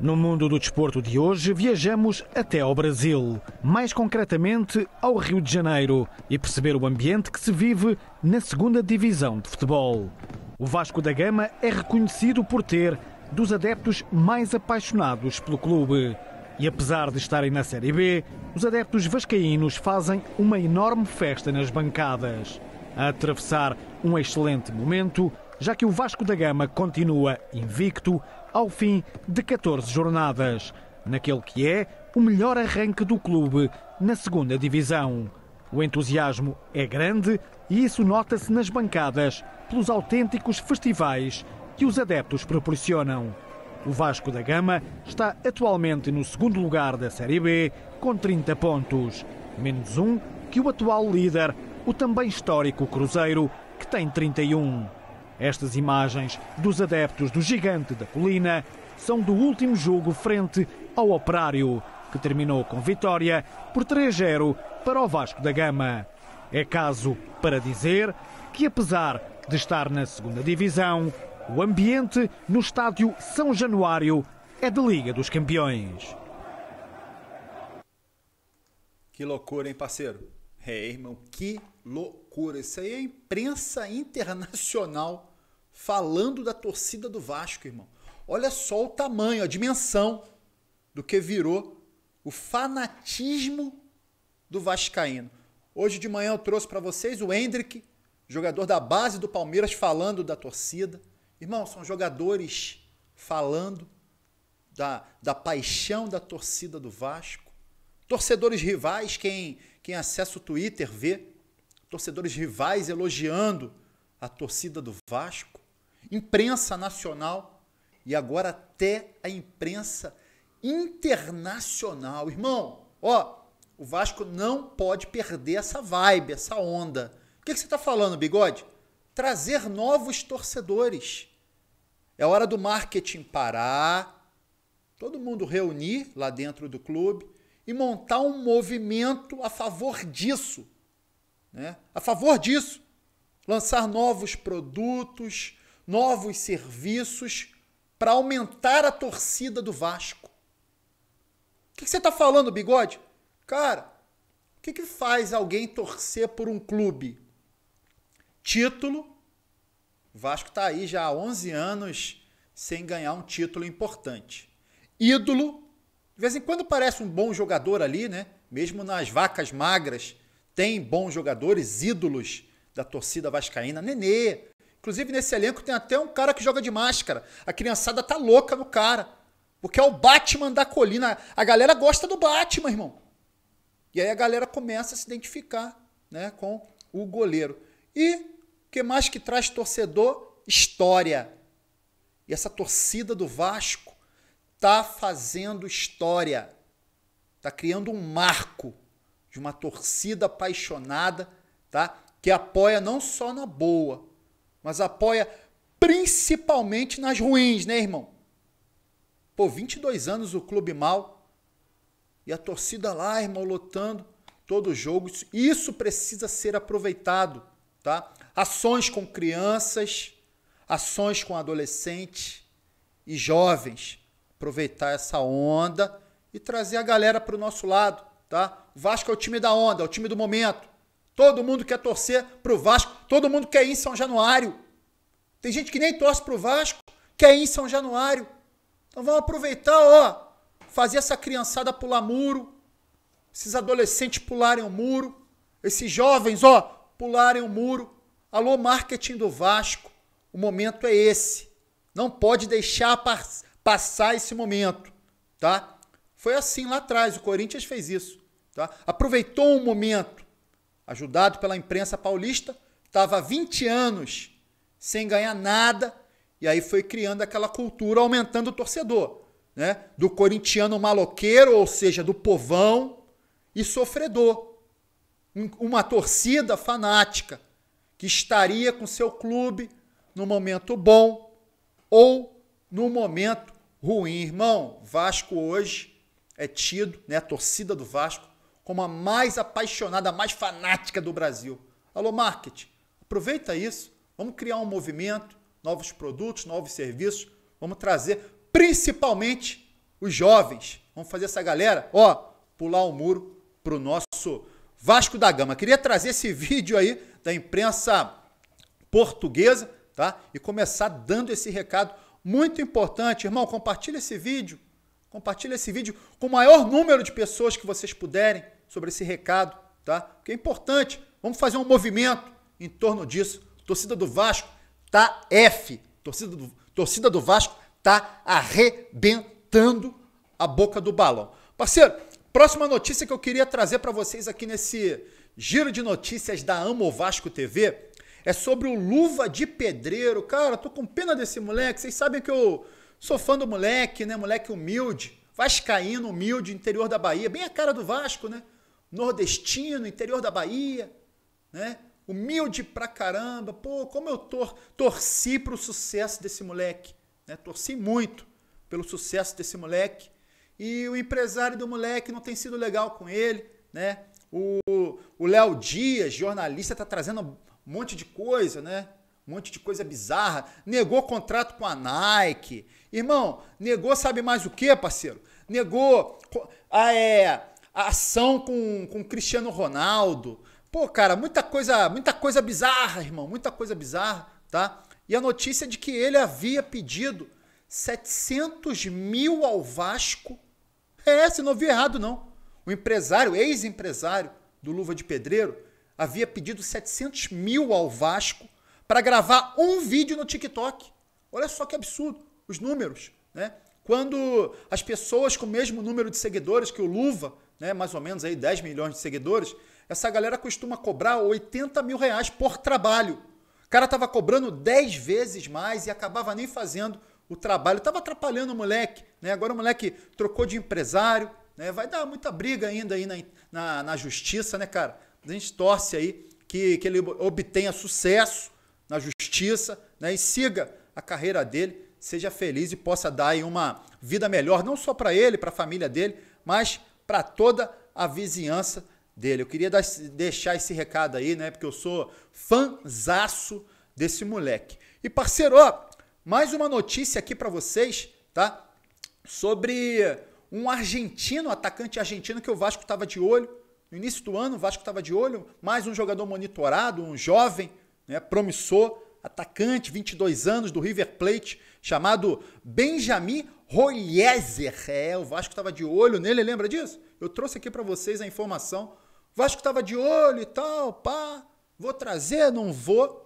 No mundo do desporto de hoje, viajamos até ao Brasil, mais concretamente ao Rio de Janeiro, e perceber o ambiente que se vive na segunda divisão de futebol. O Vasco da Gama é reconhecido por ter dos adeptos mais apaixonados pelo clube. E apesar de estarem na Série B, os adeptos vascaínos fazem uma enorme festa nas bancadas. A atravessar um excelente momento, já que o Vasco da Gama continua invicto ao fim de 14 jornadas, naquele que é o melhor arranque do clube na segunda divisão. O entusiasmo é grande e isso nota-se nas bancadas pelos autênticos festivais que os adeptos proporcionam. O Vasco da Gama está atualmente no segundo lugar da Série B com 30 pontos, menos um que o atual líder, o também histórico Cruzeiro, que tem 31. Estas imagens dos adeptos do Gigante da Colina são do último jogo frente ao Operário, que terminou com vitória por 3-0 para o Vasco da Gama. É caso para dizer que, apesar de estar na segunda divisão, o ambiente no estádio São Januário é de Liga dos Campeões. Que loucura, hein, parceiro? É, irmão, que loucura. Isso aí é imprensa internacional falando da torcida do Vasco, irmão. Olha só o tamanho, a dimensão do que virou o fanatismo do Vascaíno. Hoje de manhã eu trouxe para vocês o Hendrick, jogador da base do Palmeiras, falando da torcida. Irmão, são jogadores falando da, da paixão da torcida do Vasco. Torcedores rivais, quem, quem acessa o Twitter vê. Torcedores rivais elogiando a torcida do Vasco imprensa nacional e agora até a imprensa internacional. Irmão, ó, o Vasco não pode perder essa vibe, essa onda. O que, que você está falando, bigode? Trazer novos torcedores. É hora do marketing parar, todo mundo reunir lá dentro do clube e montar um movimento a favor disso. Né? A favor disso. Lançar novos produtos, novos serviços para aumentar a torcida do Vasco. O que, você está falando, bigode? Cara, o que, que faz alguém torcer por um clube? Título. O Vasco está aí já há 11 anos sem ganhar um título importante. Ídolo. De vez em quando parece um bom jogador ali, né? Mesmo nas vacas magras, tem bons jogadores, ídolos da torcida vascaína. Nenê, Inclusive, nesse elenco tem até um cara que joga de máscara. A criançada tá louca no cara. Porque é o Batman da colina. A galera gosta do Batman, irmão. E aí a galera começa a se identificar né, com o goleiro. E o que mais que traz torcedor? História. E essa torcida do Vasco tá fazendo história. Tá criando um marco de uma torcida apaixonada, tá? Que apoia não só na boa, mas apoia principalmente nas ruins, né, irmão? Pô, 22 anos o clube mal e a torcida lá, irmão, lotando todo jogo. Isso precisa ser aproveitado, tá? Ações com crianças, ações com adolescentes e jovens. Aproveitar essa onda e trazer a galera para o nosso lado, tá? O Vasco é o time da onda, é o time do momento. Todo mundo quer torcer pro Vasco, todo mundo quer ir em São Januário. Tem gente que nem torce pro Vasco, quer ir em São Januário. Então vamos aproveitar, ó, fazer essa criançada pular muro, esses adolescentes pularem o muro, esses jovens, ó, pularem o muro. Alô, marketing do Vasco, o momento é esse. Não pode deixar passar esse momento, tá? Foi assim lá atrás, o Corinthians fez isso, tá? Aproveitou um momento ajudado pela imprensa paulista, estava 20 anos sem ganhar nada, e aí foi criando aquela cultura, aumentando o torcedor, né? Do corintiano maloqueiro, ou seja, do povão, e sofredor. Uma torcida fanática que estaria com seu clube no momento bom ou no momento ruim. Irmão, Vasco hoje é tido, né? A torcida do Vasco como a mais apaixonada, a mais fanática do Brasil. Alô, marketing, aproveita isso. Vamos criar um movimento, novos produtos, novos serviços. Vamos trazer principalmente os jovens. Vamos fazer essa galera, ó, pular o um muro pro nosso Vasco da Gama. Queria trazer esse vídeo aí da imprensa portuguesa, tá? E começar dando esse recado muito importante. Irmão, compartilha esse vídeo. Compartilhe esse vídeo com o maior número de pessoas que vocês puderem sobre esse recado, tá? Porque é importante. Vamos fazer um movimento em torno disso. Torcida do Vasco tá F. Torcida do, torcida do Vasco tá arrebentando a boca do balão. Parceiro, próxima notícia que eu queria trazer para vocês aqui nesse giro de notícias da Amo Vasco TV é sobre o Luva de Pedreiro. Cara, tô com pena desse moleque. Vocês sabem que eu Sou fã do moleque, né? Moleque humilde, vascaíno, humilde, interior da Bahia, bem a cara do Vasco, né? Nordestino, interior da Bahia, né? Humilde pra caramba. Pô, como eu tor torci pro sucesso desse moleque, né? Torci muito pelo sucesso desse moleque. E o empresário do moleque não tem sido legal com ele, né? O Léo Dias, jornalista, tá trazendo um monte de coisa, né? um monte de coisa bizarra, negou contrato com a Nike. Irmão, negou sabe mais o que, parceiro? Negou a, é, a ação com, com Cristiano Ronaldo. Pô, cara, muita coisa, muita coisa bizarra, irmão, muita coisa bizarra, tá? E a notícia é de que ele havia pedido 700 mil ao Vasco. É, você não vi errado, não. O empresário, ex-empresário do Luva de Pedreiro, havia pedido 700 mil ao Vasco para gravar um vídeo no TikTok. Olha só que absurdo, os números, né? Quando as pessoas com o mesmo número de seguidores que o Luva, né, mais ou menos aí 10 milhões de seguidores, essa galera costuma cobrar 80 mil reais por trabalho. O cara tava cobrando 10 vezes mais e acabava nem fazendo o trabalho. Tava atrapalhando o moleque, né? Agora o moleque trocou de empresário, né? Vai dar muita briga ainda aí na, na, na justiça, né, cara? A gente torce aí que, que ele obtenha sucesso, na justiça né? e siga a carreira dele, seja feliz e possa dar aí uma vida melhor, não só para ele, para a família dele, mas para toda a vizinhança dele. Eu queria dar, deixar esse recado aí, né? Porque eu sou fanzaço desse moleque. E parceiro, ó, mais uma notícia aqui para vocês, tá? Sobre um argentino, atacante argentino que o Vasco estava de olho. No início do ano, o Vasco estava de olho, mais um jogador monitorado, um jovem né, promissor, atacante, 22 anos, do River Plate, chamado Benjamin Royezer. É, o Vasco estava de olho nele, lembra disso? Eu trouxe aqui para vocês a informação. O Vasco estava de olho e tal, pá, vou trazer, não vou.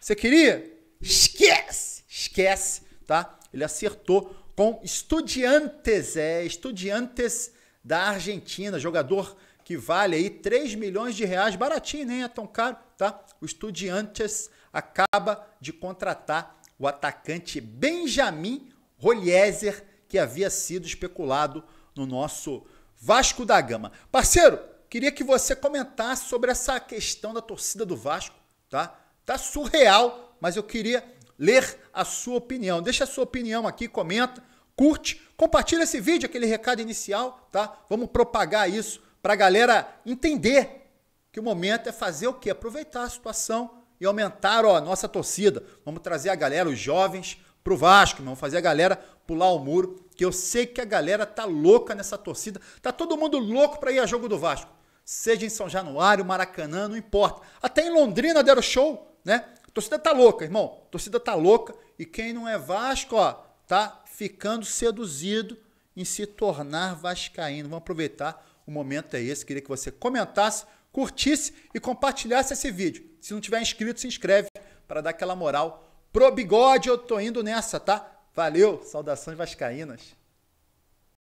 Você queria? Esquece, esquece, tá? Ele acertou com Estudiantes, é, Estudiantes da Argentina, jogador que vale aí 3 milhões de reais, baratinho, nem é tão caro, tá? O Estudiantes acaba de contratar o atacante Benjamin Roliezer, que havia sido especulado no nosso Vasco da Gama. Parceiro, queria que você comentasse sobre essa questão da torcida do Vasco, tá? Tá surreal, mas eu queria ler a sua opinião. Deixa a sua opinião aqui, comenta, curte, compartilha esse vídeo, aquele recado inicial, tá? Vamos propagar isso para a galera entender que o momento é fazer o quê? Aproveitar a situação e aumentar ó, a nossa torcida. Vamos trazer a galera, os jovens, para o Vasco, vamos fazer a galera pular o muro, que eu sei que a galera tá louca nessa torcida. Tá todo mundo louco para ir a jogo do Vasco. Seja em São Januário, Maracanã, não importa. Até em Londrina deram show, né? A torcida tá louca, irmão. A torcida tá louca e quem não é Vasco, ó, tá ficando seduzido em se tornar vascaíno. Vamos aproveitar o momento é esse. Queria que você comentasse, curtisse e compartilhasse esse vídeo. Se não tiver inscrito, se inscreve para dar aquela moral pro bigode. Eu tô indo nessa, tá? Valeu, saudações vascaínas.